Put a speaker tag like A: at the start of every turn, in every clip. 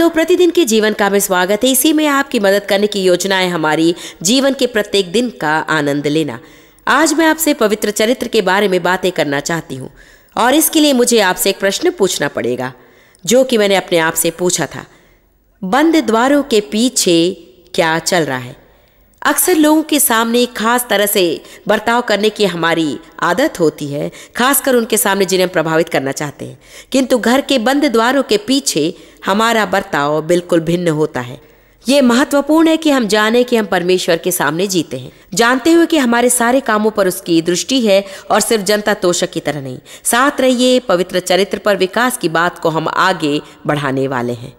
A: लोग प्रतिदिन के जीवन का में स्वागत है इसी में आपकी मदद करने की योजना है हमारी जीवन के प्रत्येक दिन का आनंद लेना आज मैं आपसे पवित्र चरित्र के बारे में बातें करना चाहती हूँ और इसके लिए मुझे आपसे एक प्रश्न पूछना पड़ेगा जो कि मैंने अपने आप से पूछा था बंद द्वारों के पीछे क्या चल रहा है अक्सर लोगों के सामने खास तरह से बर्ताव करने की हमारी आदत होती है खासकर उनके सामने जिन्हें हम प्रभावित करना चाहते हैं किंतु घर के बंद द्वारों के पीछे हमारा बर्ताव बिल्कुल भिन्न होता है ये महत्वपूर्ण है कि हम जाने कि हम परमेश्वर के सामने जीते हैं जानते हुए कि हमारे सारे कामों पर उसकी दृष्टि है और सिर्फ जनता तोषक की तरह नहीं साथ रहिए पवित्र चरित्र पर विकास की बात को हम आगे बढ़ाने वाले हैं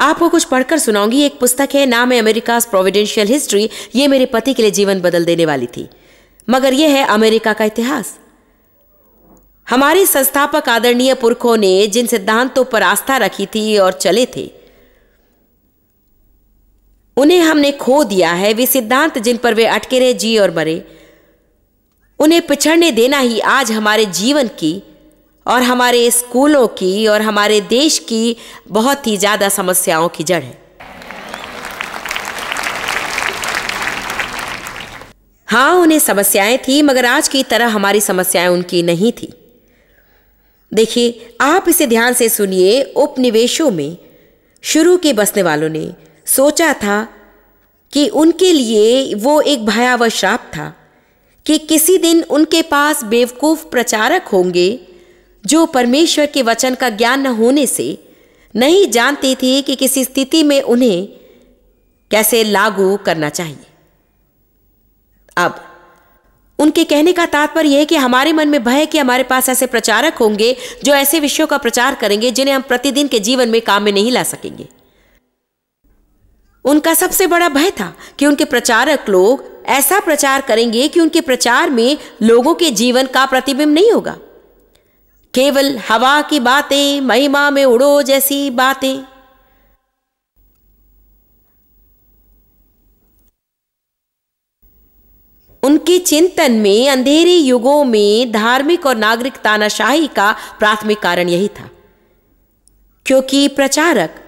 A: आपको कुछ पढ़कर सुनाऊंगी एक पुस्तक है नाम है अमेरिका प्रोविडेंशियल हिस्ट्री ये मेरे पति के लिए जीवन बदल देने वाली थी मगर यह है अमेरिका का इतिहास हमारे संस्थापक आदरणीय पुरखों ने जिन सिद्धांतों पर आस्था रखी थी और चले थे उन्हें हमने खो दिया है वे सिद्धांत जिन पर वे अटके रहे जी और मरे उन्हें पिछड़ने देना ही आज हमारे जीवन की और हमारे स्कूलों की और हमारे देश की बहुत ही ज़्यादा समस्याओं की जड़ है हाँ उन्हें समस्याएं थी मगर आज की तरह हमारी समस्याएं उनकी नहीं थी देखिए आप इसे ध्यान से सुनिए उपनिवेशों में शुरू के बसने वालों ने सोचा था कि उनके लिए वो एक भयावह श्राप था कि किसी दिन उनके पास बेवकूफ़ प्रचारक होंगे जो परमेश्वर के वचन का ज्ञान न होने से नहीं जानते थे कि किसी स्थिति में उन्हें कैसे लागू करना चाहिए अब उनके कहने का तात्पर्य यह है कि हमारे मन में भय कि हमारे पास ऐसे प्रचारक होंगे जो ऐसे विषयों का प्रचार करेंगे जिन्हें हम प्रतिदिन के जीवन में काम में नहीं ला सकेंगे उनका सबसे बड़ा भय था कि उनके प्रचारक लोग ऐसा प्रचार करेंगे कि उनके प्रचार में लोगों के जीवन का प्रतिबिंब नहीं होगा केवल हवा की बातें महिमा में उड़ो जैसी बातें उनके चिंतन में अंधेरे युगों में धार्मिक और नागरिक तानाशाही का प्राथमिक कारण यही था क्योंकि प्रचारक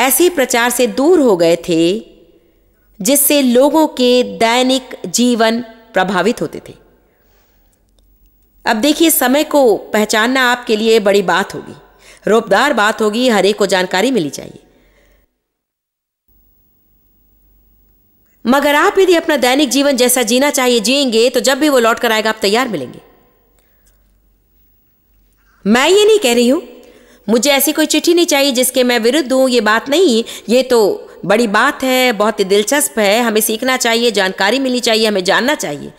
A: ऐसे प्रचार से दूर हो गए थे जिससे लोगों के दैनिक जीवन प्रभावित होते थे अब देखिए समय को पहचानना आपके लिए बड़ी बात होगी रोपदार बात होगी हर एक को जानकारी मिली चाहिए मगर आप यदि अपना दैनिक जीवन जैसा जीना चाहिए जिएंगे तो जब भी वो लौट कर आएगा आप तैयार मिलेंगे मैं ये नहीं कह रही हूं मुझे ऐसी कोई चिट्ठी नहीं चाहिए जिसके मैं विरुद्ध हूं ये बात नहीं ये तो बड़ी बात है बहुत ही दिलचस्प है हमें सीखना चाहिए जानकारी मिलनी चाहिए हमें जानना चाहिए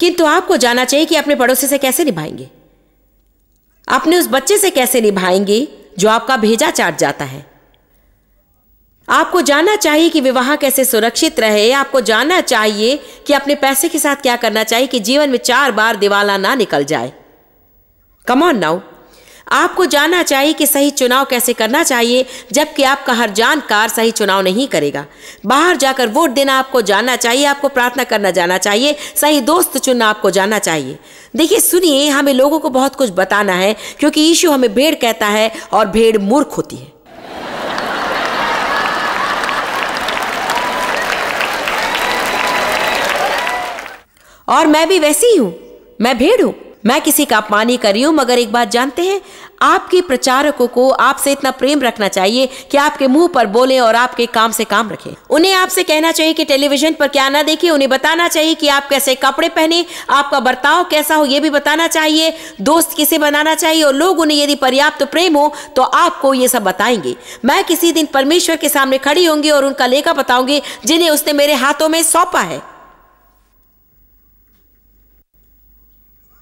A: किंतु आपको जाना चाहिए कि अपने पड़ोसी से कैसे निभाएंगे अपने उस बच्चे से कैसे निभाएंगे जो आपका भेजा चाट जाता है आपको जानना चाहिए कि विवाह कैसे सुरक्षित रहे आपको जानना चाहिए कि अपने पैसे के साथ क्या करना चाहिए कि जीवन में चार बार दिवाला ना निकल जाए कमॉन नाउ आपको जानना चाहिए कि सही चुनाव कैसे करना चाहिए जबकि आपका हर जानकार सही चुनाव नहीं करेगा बाहर जाकर वोट देना आपको जानना चाहिए आपको प्रार्थना करना जाना चाहिए सही दोस्त चुनना आपको जानना चाहिए देखिए सुनिए हमें लोगों को बहुत कुछ बताना है क्योंकि यीशु हमें भेड़ कहता है और भेड़ मूर्ख होती है और मैं भी वैसी ही हूं मैं भेड़ हूं मैं किसी का अपमान ही कर रही हूं मगर एक बात जानते हैं आपके प्रचारकों को आपसे इतना प्रेम रखना चाहिए कि आपके मुंह पर बोले और आपके काम से काम रखें उन्हें आपसे कहना चाहिए कि टेलीविजन पर क्या ना देखें उन्हें बताना चाहिए कि आप कैसे कपड़े पहने आपका बर्ताव कैसा हो यह भी बताना चाहिए दोस्त किसे बनाना चाहिए और लोग उन्हें यदि पर्याप्त तो प्रेम हो तो आपको ये सब बताएंगे मैं किसी दिन परमेश्वर के सामने खड़ी होंगी और उनका लेखा बताऊंगी जिन्हें उसने मेरे हाथों में सौंपा है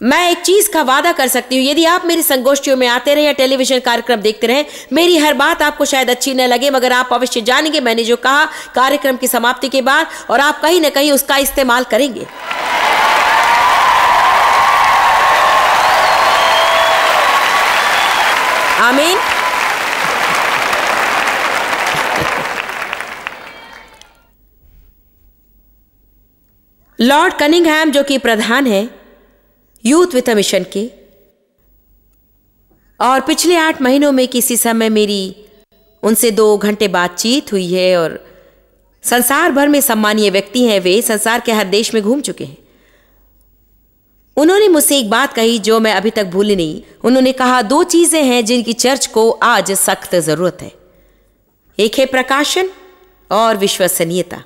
A: मैं एक चीज का वादा कर सकती हूँ यदि आप मेरी संगोष्ठियों में आते रहे या टेलीविजन कार्यक्रम देखते रहे मेरी हर बात आपको शायद अच्छी न लगे मगर आप अवश्य जानेंगे मैंने जो कहा कार्यक्रम की समाप्ति के बाद और आप कहीं ना कहीं उसका इस्तेमाल करेंगे आमीन लॉर्ड कनिंगहैम जो कि प्रधान है यूथ विथ मिशन के और पिछले आठ महीनों में किसी समय मेरी उनसे दो घंटे बातचीत हुई है और संसार भर में सम्मानीय व्यक्ति हैं वे संसार के हर देश में घूम चुके हैं उन्होंने मुझसे एक बात कही जो मैं अभी तक भूली नहीं उन्होंने कहा दो चीजें हैं जिनकी चर्च को आज सख्त जरूरत है एक है प्रकाशन और विश्वसनीयता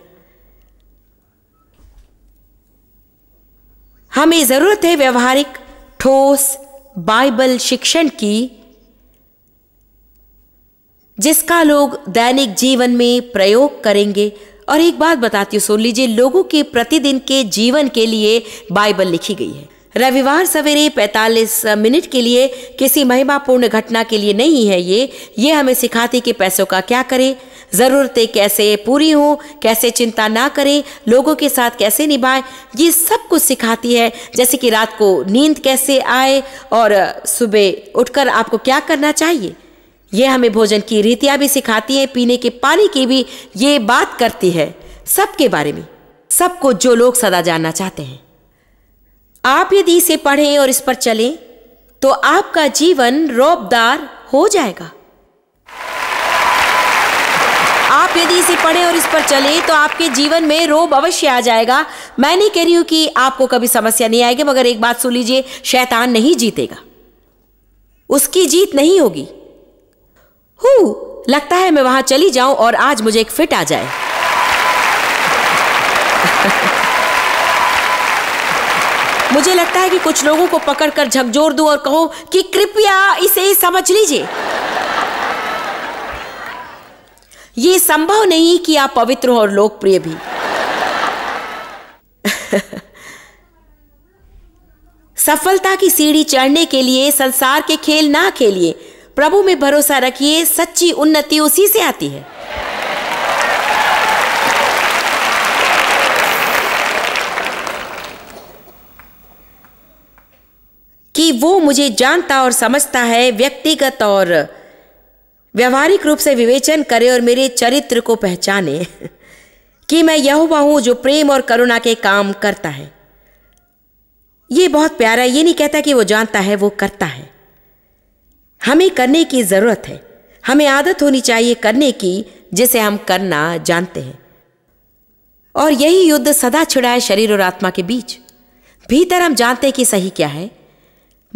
A: हमें ज़रूरत है व्यवहारिक ठोस बाइबल शिक्षण की जिसका लोग दैनिक जीवन में प्रयोग करेंगे और एक बात बताती हूँ सुन लीजिए लोगों के प्रतिदिन के जीवन के लिए बाइबल लिखी गई है रविवार सवेरे 45 मिनट के लिए किसी महिमापूर्ण घटना के लिए नहीं है ये ये हमें सिखाती कि पैसों का क्या करें ज़रूरतें कैसे पूरी हों कैसे चिंता ना करें लोगों के साथ कैसे निभाएं ये सब कुछ सिखाती है जैसे कि रात को नींद कैसे आए और सुबह उठकर आपको क्या करना चाहिए ये हमें भोजन की रीतियाँ भी सिखाती हैं पीने के पानी की भी ये बात करती है सबके बारे में सबको जो लोग सदा जानना चाहते हैं आप यदि इसे पढ़ें और इस पर चलें तो आपका जीवन रौबदार हो जाएगा आप यदि इसे पढ़ें और इस पर चले तो आपके जीवन में रोब अवश्य आ जाएगा मैं नहीं कह रही हूं कि आपको कभी समस्या नहीं आएगी मगर एक बात सुन लीजिए शैतान नहीं जीतेगा उसकी जीत नहीं होगी हु लगता है मैं वहां चली जाऊं और आज मुझे एक फिट आ जाए मुझे लगता है कि कुछ लोगों को पकड़कर झकझोर दूं और कहो कि कृपया इसे समझ लीजिए ये संभव नहीं कि आप पवित्र हो और लोकप्रिय भी सफलता की सीढ़ी चढ़ने के लिए संसार के खेल ना खेलिए प्रभु में भरोसा रखिए सच्ची उन्नति उसी से आती है कि वो मुझे जानता और समझता है व्यक्तिगत और व्यवहारिक रूप से विवेचन करें और मेरे चरित्र को पहचाने कि मैं यह हुआ हूं जो प्रेम और करुणा के काम करता है ये बहुत प्यारा ये नहीं कहता कि वो जानता है वो करता है हमें करने की ज़रूरत है हमें आदत होनी चाहिए करने की जिसे हम करना जानते हैं और यही युद्ध सदा छिड़ा है शरीर और आत्मा के बीच भीतर हम जानते हैं कि सही क्या है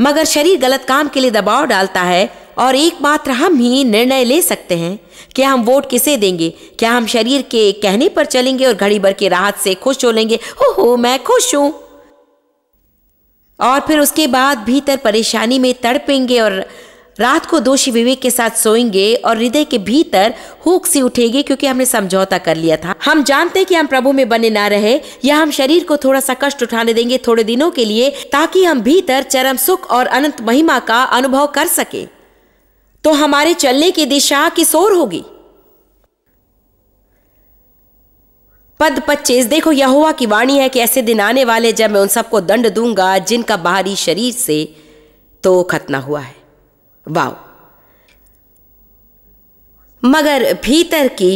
A: मगर शरीर गलत काम के लिए दबाव डालता है और एकमात्र हम ही निर्णय ले सकते हैं कि हम वोट किसे देंगे क्या हम शरीर के कहने पर चलेंगे और घड़ी भर के राहत से खुश हो लेंगे हो हो मैं खुश हूं और फिर उसके बाद भीतर परेशानी में तड़पेंगे और रात को दोषी विवेक के साथ सोएंगे और हृदय के भीतर हुक सी उठेगी क्योंकि हमने समझौता कर लिया था हम जानते हैं कि हम प्रभु में बने ना रहे या हम शरीर को थोड़ा सा कष्ट उठाने देंगे थोड़े दिनों के लिए ताकि हम भीतर चरम सुख और अनंत महिमा का अनुभव कर सके तो हमारे चलने की दिशा ओर होगी पद पच्चीस देखो यहोवा की वाणी है कि ऐसे दिन आने वाले जब मैं उन सबको दंड दूंगा जिनका बाहरी शरीर से तो खतना हुआ है वाव मगर भीतर की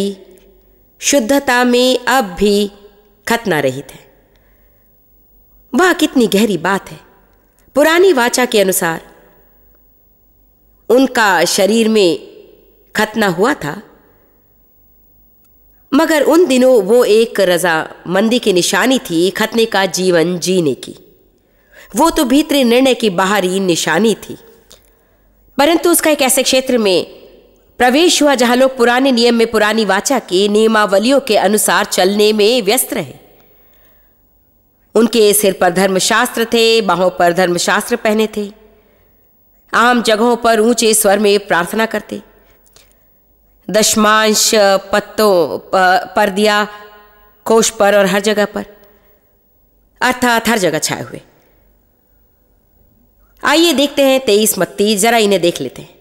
A: शुद्धता में अब भी खतना रहित है वह कितनी गहरी बात है पुरानी वाचा के अनुसार उनका शरीर में खतना हुआ था मगर उन दिनों वो एक रजा मंदी की निशानी थी खतने का जीवन जीने की वो तो भीतरी निर्णय की बाहरी निशानी थी परंतु उसका एक ऐसे क्षेत्र में प्रवेश हुआ जहां लोग पुराने नियम में पुरानी वाचा की नियमावलियों के अनुसार चलने में व्यस्त रहे उनके सिर पर धर्मशास्त्र थे बाहों पर धर्मशास्त्र पहने थे आम जगहों पर ऊंचे स्वर में प्रार्थना करते दशमांश पत्तों पर दिया कोष पर और हर जगह पर अर्थात हर जगह छाए हुए आइए देखते हैं तेईस मत्ती जरा इन्हें देख लेते हैं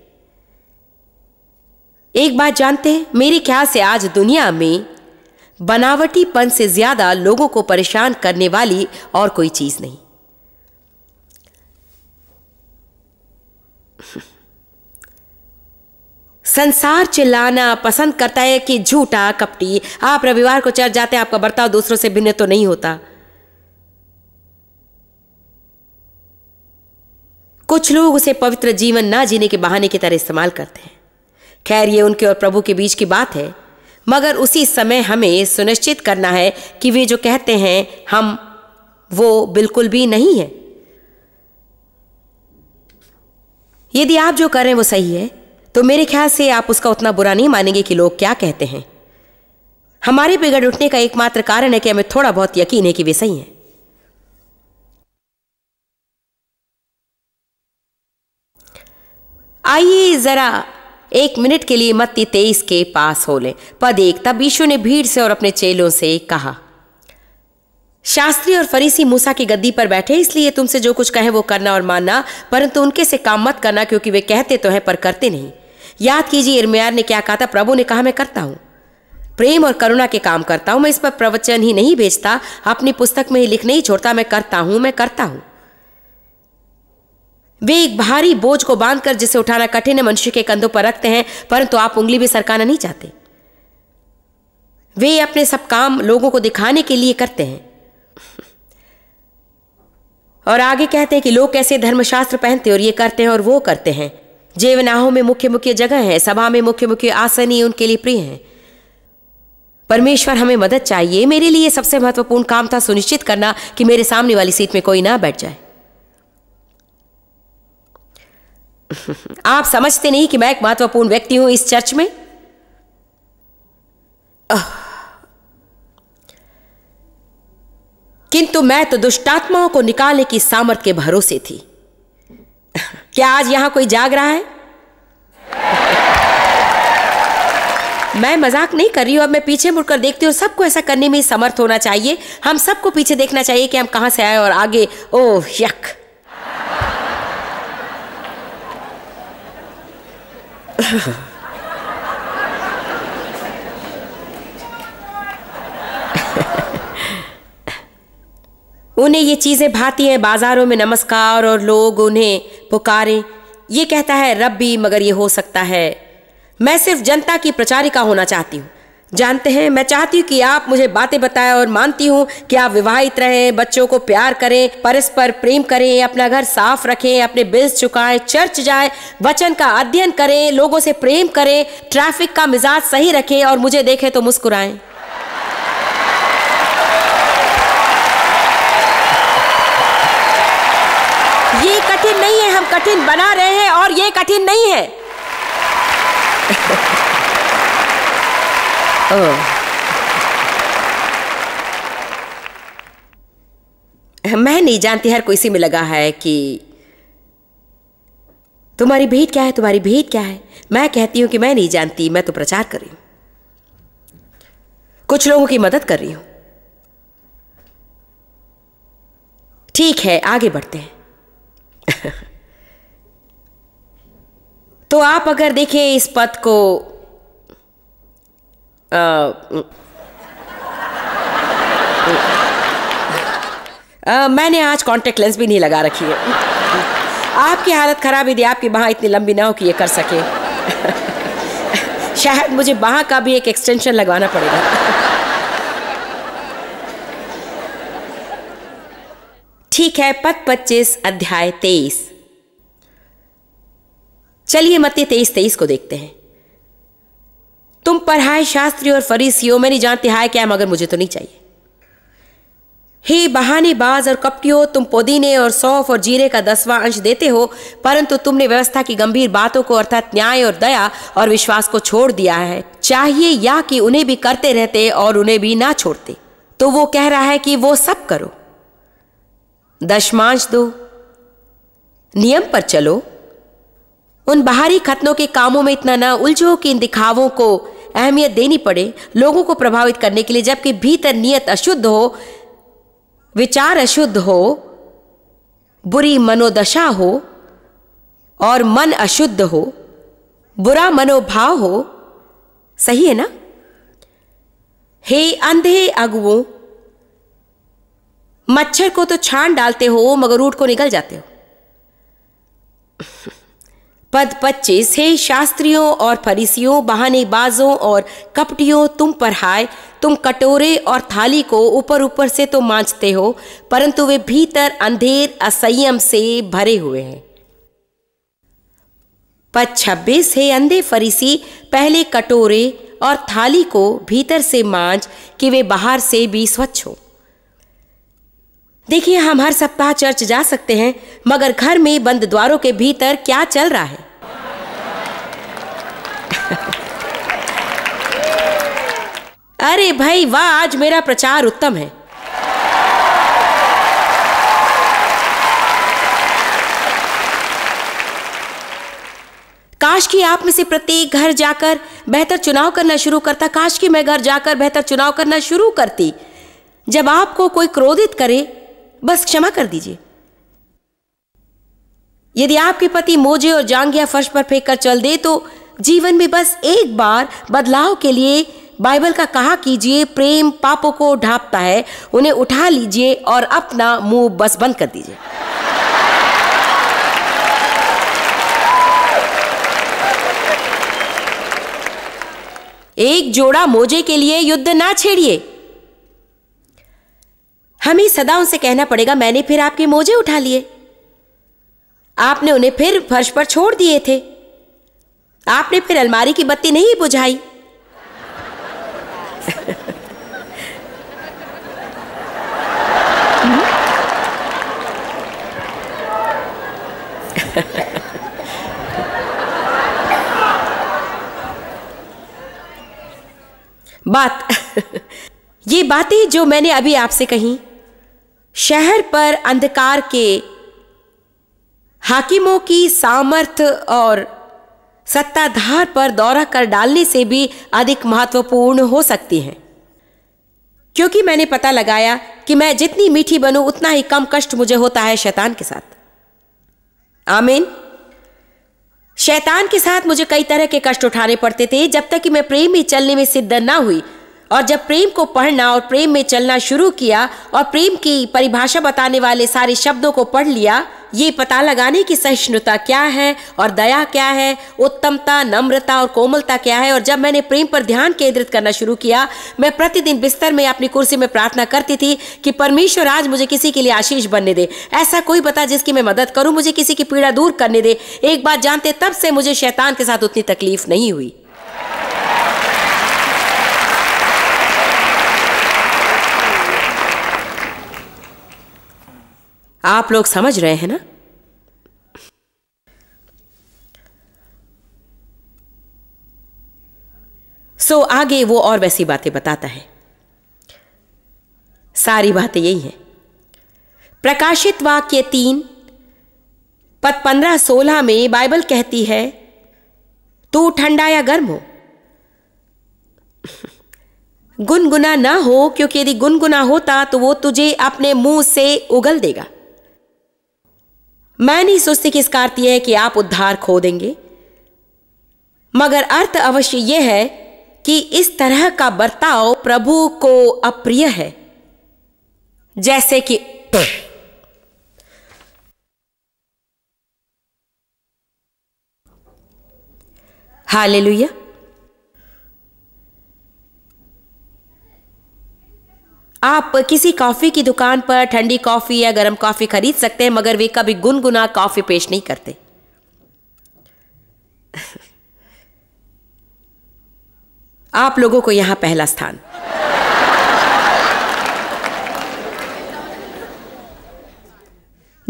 A: एक बात जानते हैं मेरे ख्याल से आज दुनिया में बनावटीपन से ज्यादा लोगों को परेशान करने वाली और कोई चीज नहीं संसार चिल्लाना पसंद करता है कि झूठा कपटी आप रविवार को चर्च जाते हैं आपका बर्ताव दूसरों से भिन्न तो नहीं होता कुछ लोग उसे पवित्र जीवन ना जीने के बहाने की तरह इस्तेमाल करते हैं खैर ये उनके और प्रभु के बीच की बात है मगर उसी समय हमें सुनिश्चित करना है कि वे जो कहते हैं हम वो बिल्कुल भी नहीं है यदि आप जो कर रहे हैं वो सही है तो मेरे ख्याल से आप उसका उतना बुरा नहीं मानेंगे कि लोग क्या कहते हैं हमारे बिगड़ उठने का एकमात्र कारण है कि हमें थोड़ा बहुत यकीन है कि वे सही हैं आइए जरा एक मिनट के लिए मत्ती तेईस के पास हो ले पद एक तब यीशु ने भीड़ से और अपने चेलों से कहा शास्त्री और फरीसी मूसा की गद्दी पर बैठे इसलिए तुमसे जो कुछ कहे वो करना और मानना परंतु उनके से काम मत करना क्योंकि वे कहते तो हैं पर करते नहीं याद कीजिए इरमयार ने क्या कहा था प्रभु ने कहा मैं करता हूं प्रेम और करुणा के काम करता हूं मैं इस पर प्रवचन ही नहीं भेजता अपनी पुस्तक में ही लिखने ही छोड़ता मैं करता हूं मैं करता हूँ वे एक भारी बोझ को बांधकर जिसे उठाना कठिन है मनुष्य के कंधों पर रखते हैं परंतु आप उंगली भी सरकाना नहीं चाहते वे अपने सब काम लोगों को दिखाने के लिए करते हैं और आगे कहते हैं कि लोग कैसे धर्मशास्त्र पहनते और ये करते हैं और वो करते हैं जेवनाहों में मुख्य मुख्य जगह है सभा में मुख्य मुख्य आसन ही उनके लिए प्रिय हैं परमेश्वर हमें मदद चाहिए मेरे लिए सबसे महत्वपूर्ण काम था सुनिश्चित करना कि मेरे सामने वाली सीट में कोई ना बैठ जाए आप समझते नहीं कि मैं एक महत्वपूर्ण व्यक्ति हूं इस चर्च में किंतु मैं तो दुष्टात्माओं को निकालने की सामर्थ्य के भरोसे थी क्या आज यहां कोई जाग रहा है मैं मजाक नहीं कर रही हूं अब मैं पीछे मुड़कर देखती हूँ सबको ऐसा करने में समर्थ होना चाहिए हम सबको पीछे देखना चाहिए कि हम कहां से आए और आगे ओह यक उन्हें ये चीज़ें भाती हैं बाजारों में नमस्कार और लोग उन्हें पुकारें ये कहता है रब भी मगर ये हो सकता है मैं सिर्फ जनता की प्रचारिका होना चाहती हूं जानते हैं मैं चाहती हूँ कि आप मुझे बातें बताएं और मानती हूँ कि आप विवाहित रहें बच्चों को प्यार करें परस्पर प्रेम करें अपना घर साफ रखें अपने बिल्स चुकाएं चर्च जाएं वचन का अध्ययन करें लोगों से प्रेम करें ट्रैफिक का मिजाज सही रखें और मुझे देखें तो मुस्कुराएं ये कठिन नहीं है हम कठिन बना रहे हैं और ये कठिन नहीं है मैं नहीं जानती हर कोई इसी में लगा है कि तुम्हारी भेंट क्या है तुम्हारी भेंट क्या है मैं कहती हूं कि मैं नहीं जानती मैं तो प्रचार कर रही हूं कुछ लोगों की मदद कर रही हूं ठीक है आगे बढ़ते हैं तो आप अगर देखें इस पद को आ, आ, मैंने आज कॉन्टेक्ट लेंस भी नहीं लगा रखी है आपकी हालत खराब यदि आपकी बाह इतनी लंबी ना हो कि ये कर सके शायद मुझे बाह का भी एक एक्सटेंशन लगवाना पड़ेगा ठीक है पद पच्चीस अध्याय तेईस चलिए मत तेईस तेईस को देखते हैं तुम पढ़ाए शास्त्री और फरीसियों में नहीं जानते हाय क्या मगर मुझे तो नहीं चाहिए हे बहाने बाज और कपटी हो तुम पुदीने और सौफ और जीरे का दसवां अंश देते हो परंतु तुमने व्यवस्था की गंभीर बातों को अर्थात न्याय और दया और विश्वास को छोड़ दिया है चाहिए या कि उन्हें भी करते रहते और उन्हें भी ना छोड़ते तो वो कह रहा है कि वो सब करो दशमांश दो नियम पर चलो उन बाहरी खतनों के कामों में इतना ना उलझो कि इन दिखावों को अहमियत देनी पड़े लोगों को प्रभावित करने के लिए जबकि भीतर नियत अशुद्ध हो विचार अशुद्ध हो बुरी मनोदशा हो और मन अशुद्ध हो बुरा मनोभाव हो सही है ना हे अंधे अगुओं मच्छर को तो छान डालते हो मगर ऊट को निकल जाते हो पद 25 हे शास्त्रियों और फरीसियों बहानेबाजों और कपटियों तुम पर हाय तुम कटोरे और थाली को ऊपर ऊपर से तो मांझते हो परंतु वे भीतर अंधेर असंयम से भरे हुए हैं पद छब्बीस हे अंधे फरीसी पहले कटोरे और थाली को भीतर से मांझ कि वे बाहर से भी स्वच्छ हो देखिए हम हर सप्ताह चर्च जा सकते हैं मगर घर में बंद द्वारों के भीतर क्या चल रहा है अरे भाई वाह आज मेरा प्रचार उत्तम है काश कि आप में से प्रत्येक घर जाकर बेहतर चुनाव करना शुरू करता काश कि मैं घर जाकर बेहतर चुनाव करना शुरू करती जब आपको कोई क्रोधित करे बस क्षमा कर दीजिए यदि आपके पति मोजे और जांगिया फर्श पर फेंक कर चल दे तो जीवन में बस एक बार बदलाव के लिए बाइबल का कहा कीजिए प्रेम पापों को ढांपता है उन्हें उठा लीजिए और अपना मुंह बस बंद कर दीजिए एक जोड़ा मोजे के लिए युद्ध ना छेड़िए हमें सदा उनसे कहना पड़ेगा मैंने फिर आपके मोजे उठा लिए आपने उन्हें फिर फर्श पर छोड़ दिए थे आपने फिर अलमारी की बत्ती नहीं बुझाई बात ये बातें जो मैंने अभी आपसे कही शहर पर अंधकार के हाकिमों की सामर्थ्य और सत्ताधार पर दौरा कर डालने से भी अधिक महत्वपूर्ण हो सकती हैं क्योंकि मैंने पता लगाया कि मैं जितनी मीठी बनूं उतना ही कम कष्ट मुझे होता है शैतान के साथ आमीन शैतान के साथ मुझे कई तरह के कष्ट उठाने पड़ते थे जब तक कि मैं प्रेम चलने में सिद्ध ना हुई और जब प्रेम को पढ़ना और प्रेम में चलना शुरू किया और प्रेम की परिभाषा बताने वाले सारे शब्दों को पढ़ लिया ये पता लगाने की सहिष्णुता क्या है और दया क्या है उत्तमता नम्रता और कोमलता क्या है और जब मैंने प्रेम पर ध्यान केंद्रित करना शुरू किया मैं प्रतिदिन बिस्तर में अपनी कुर्सी में प्रार्थना करती थी कि परमेश्वर आज मुझे किसी के लिए आशीष बनने दे ऐसा कोई बता जिसकी मैं मदद करूं मुझे किसी की पीड़ा दूर करने दे एक बात जानते तब से मुझे शैतान के साथ उतनी तकलीफ नहीं हुई आप लोग समझ रहे हैं ना सो so, आगे वो और वैसी बातें बताता है सारी बातें यही हैं प्रकाशित वाक्य तीन पद पंद्रह सोलह में बाइबल कहती है तू ठंडा या गर्म हो गुनगुना ना हो क्योंकि यदि गुनगुना होता तो वो तुझे अपने मुंह से उगल देगा मैं नहीं सोचती कि इसका अर्थ यह है कि आप उद्धार खो देंगे मगर अर्थ अवश्य यह है कि इस तरह का बर्ताव प्रभु को अप्रिय है जैसे कि हालेलुया आप किसी कॉफ़ी की दुकान पर ठंडी कॉफ़ी या गर्म कॉफ़ी खरीद सकते हैं मगर वे कभी गुनगुना कॉफ़ी पेश नहीं करते आप लोगों को यहां पहला स्थान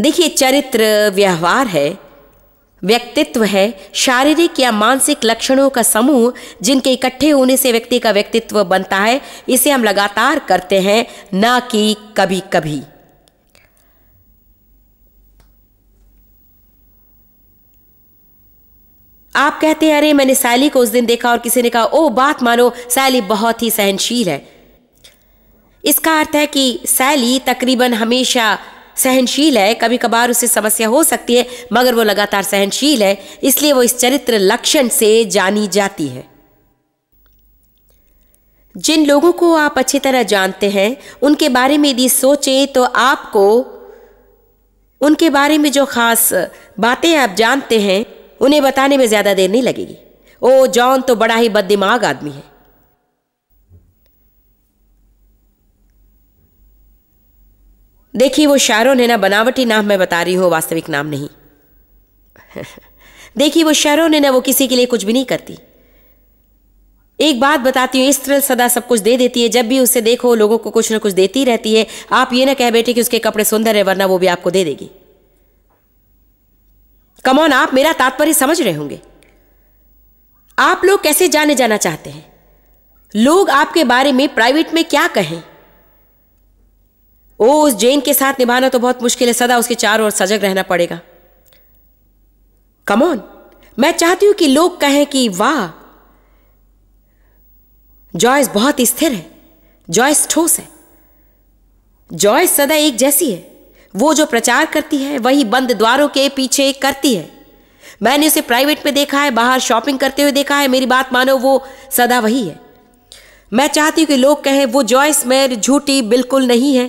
A: देखिए चरित्र व्यवहार है व्यक्तित्व है शारीरिक या मानसिक लक्षणों का समूह जिनके इकट्ठे होने से व्यक्ति का व्यक्तित्व बनता है इसे हम लगातार करते हैं ना कि कभी कभी आप कहते हैं अरे मैंने सैली को उस दिन देखा और किसी ने कहा ओ बात मानो सैली बहुत ही सहनशील है इसका अर्थ है कि सैली तकरीबन हमेशा सहनशील है कभी कभार उसे समस्या हो सकती है मगर वो लगातार सहनशील है इसलिए वो इस चरित्र लक्षण से जानी जाती है जिन लोगों को आप अच्छी तरह जानते हैं उनके बारे में यदि सोचें तो आपको उनके बारे में जो खास बातें आप जानते हैं उन्हें बताने में ज़्यादा देर नहीं लगेगी ओ जॉन तो बड़ा ही बददिमाग आदमी है देखिए वो शायरों ने ना बनावटी नाम मैं बता रही हूँ वास्तविक नाम नहीं देखिए वो शायरों ने ना वो किसी के लिए कुछ भी नहीं करती एक बात बताती हूँ इस सदा सब कुछ दे देती है जब भी उसे देखो लोगों को कुछ ना कुछ देती रहती है आप ये ना कह बैठे कि उसके कपड़े सुंदर है वरना वो भी आपको दे देगी कमौन आप मेरा तात्पर्य समझ रहे होंगे आप लोग कैसे जाने जाना चाहते हैं लोग आपके बारे में प्राइवेट में क्या कहें ओ उस जैन के साथ निभाना तो बहुत मुश्किल है सदा उसके चारों ओर सजग रहना पड़ेगा कमोन मैं चाहती हूं कि लोग कहें कि वाह जॉयस बहुत स्थिर है जॉयस ठोस है जॉयस सदा एक जैसी है वो जो प्रचार करती है वही बंद द्वारों के पीछे करती है मैंने उसे प्राइवेट में देखा है बाहर शॉपिंग करते हुए देखा है मेरी बात मानो वो सदा वही है मैं चाहती हूं कि लोग कहें वो जॉयस मेर झूठी बिल्कुल नहीं है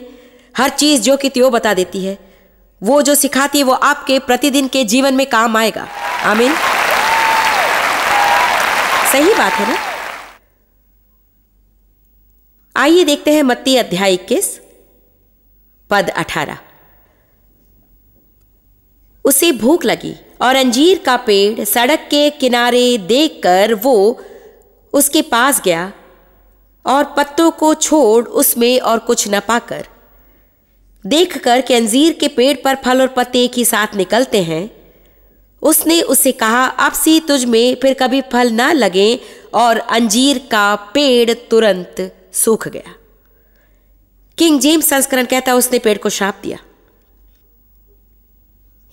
A: हर चीज़ जो कि त्यो बता देती है वो जो सिखाती है वो आपके प्रतिदिन के जीवन में काम आएगा आमीन सही बात है ना आइए देखते हैं मत्ती अध्याय इक्कीस पद अठारह उसे भूख लगी और अंजीर का पेड़ सड़क के किनारे देखकर वो उसके पास गया और पत्तों को छोड़ उसमें और कुछ न पाकर देखकर कि अंजीर के पेड़ पर फल और पत्ते एक ही साथ निकलते हैं उसने उसे कहा अब सी तुझ में फिर कभी फल ना लगे और अंजीर का पेड़ तुरंत सूख गया किंग जेम्स संस्करण कहता उसने पेड़ को श्राप दिया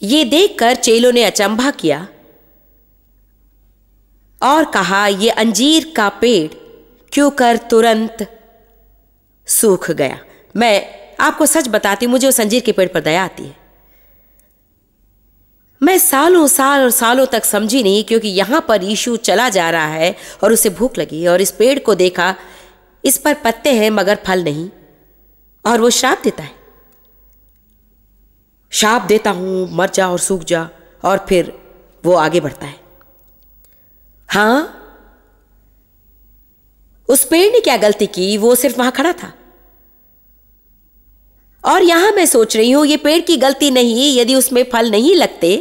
A: ये देखकर चेलों ने अचंभा किया और कहा यह अंजीर का पेड़ क्यों कर तुरंत सूख गया मैं आपको सच बताती मुझे उस अंजीर के पेड़ पर दया आती है मैं सालों साल और सालों तक समझी नहीं क्योंकि यहां पर यीशु चला जा रहा है और उसे भूख लगी और इस पेड़ को देखा इस पर पत्ते हैं मगर फल नहीं और वो श्राप देता है श्राप देता हूं मर जा और सूख जा और फिर वो आगे बढ़ता है हां उस पेड़ ने क्या गलती की वो सिर्फ वहां खड़ा था और यहां मैं सोच रही हूं ये पेड़ की गलती नहीं यदि उसमें फल नहीं लगते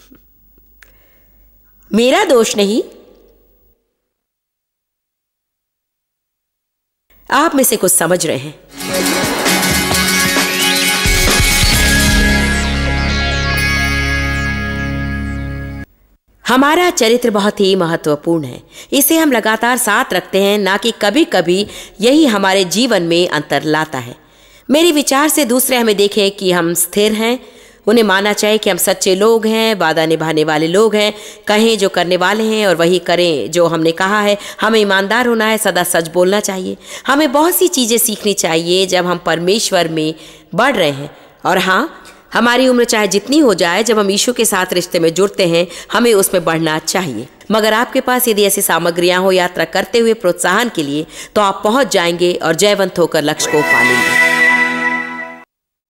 A: मेरा दोष नहीं आप में से कुछ समझ रहे हैं हमारा चरित्र बहुत ही महत्वपूर्ण है इसे हम लगातार साथ रखते हैं ना कि कभी कभी यही हमारे जीवन में अंतर लाता है मेरे विचार से दूसरे हमें देखें कि हम स्थिर हैं उन्हें माना चाहिए कि हम सच्चे लोग हैं वादा निभाने वाले लोग हैं कहें जो करने वाले हैं और वही करें जो हमने कहा है हमें ईमानदार होना है सदा सच बोलना चाहिए हमें बहुत सी चीज़ें सीखनी चाहिए जब हम परमेश्वर में बढ़ रहे हैं और हाँ हमारी उम्र चाहे जितनी हो जाए जब हम यीशु के साथ रिश्ते में जुड़ते हैं हमें उसमें बढ़ना चाहिए मगर आपके पास यदि ऐसी सामग्रियां हो यात्रा करते हुए प्रोत्साहन के लिए तो आप पहुंच जाएंगे और जयवंत होकर लक्ष्य को पालेंगे